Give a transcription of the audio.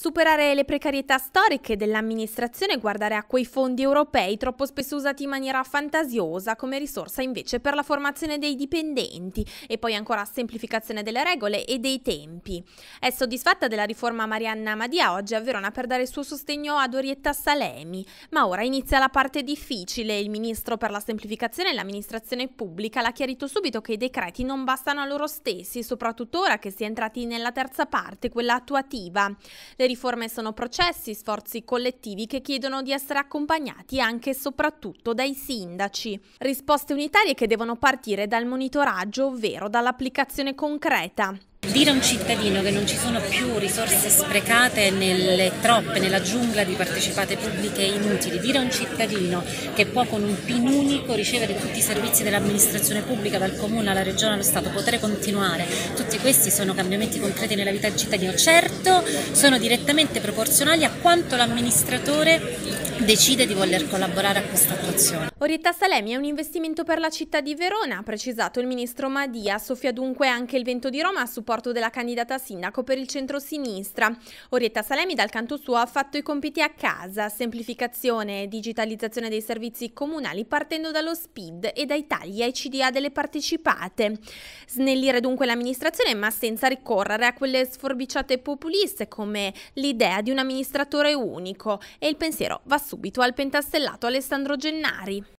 Superare le precarietà storiche dell'amministrazione e guardare a quei fondi europei troppo spesso usati in maniera fantasiosa come risorsa invece per la formazione dei dipendenti e poi ancora semplificazione delle regole e dei tempi. È soddisfatta della riforma Marianna Madia oggi a Verona per dare il suo sostegno ad Orietta Salemi, ma ora inizia la parte difficile. Il ministro per la semplificazione e l'amministrazione pubblica l'ha chiarito subito che i decreti non bastano a loro stessi, soprattutto ora che si è entrati nella terza parte, quella attuativa. Le riforme sono processi, sforzi collettivi che chiedono di essere accompagnati anche e soprattutto dai sindaci. Risposte unitarie che devono partire dal monitoraggio, ovvero dall'applicazione concreta dire a un cittadino che non ci sono più risorse sprecate nelle troppe, nella giungla di partecipate pubbliche inutili, dire a un cittadino che può con un PIN unico ricevere tutti i servizi dell'amministrazione pubblica, dal comune alla regione allo Stato, poter continuare, tutti questi sono cambiamenti concreti nella vita del cittadino, certo sono direttamente proporzionali a quanto l'amministratore decide di voler collaborare a questa attuazione. Orietta Salemi è un investimento per la città di Verona, ha precisato il ministro Madia, soffia dunque anche il vento di Roma a supporto supporto della candidata sindaco per il centro-sinistra. Orietta Salemi dal canto suo ha fatto i compiti a casa, semplificazione e digitalizzazione dei servizi comunali partendo dallo SPID e dai tagli ai CDA delle partecipate. Snellire dunque l'amministrazione ma senza ricorrere a quelle sforbiciate populiste come l'idea di un amministratore unico e il pensiero va subito al pentastellato Alessandro Gennari.